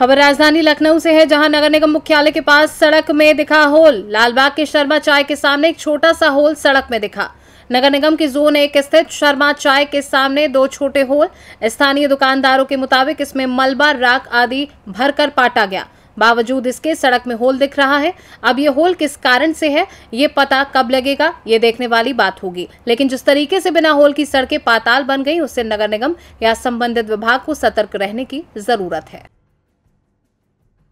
खबर राजधानी लखनऊ से है जहां नगर निगम मुख्यालय के पास सड़क में दिखा होल लालबाग के शर्मा चाय के सामने एक छोटा सा होल सड़क में दिखा नगर निगम की जोन एक स्थित शर्मा चाय के सामने दो छोटे होल स्थानीय दुकानदारों के मुताबिक इसमें मलबा राख आदि भरकर पाटा गया बावजूद इसके सड़क में होल दिख रहा है अब ये होल किस कारण से है ये पता कब लगेगा ये देखने वाली बात होगी लेकिन जिस तरीके से बिना होल की सड़कें पाताल बन गई उससे नगर निगम या संबंधित विभाग को सतर्क रहने की जरूरत है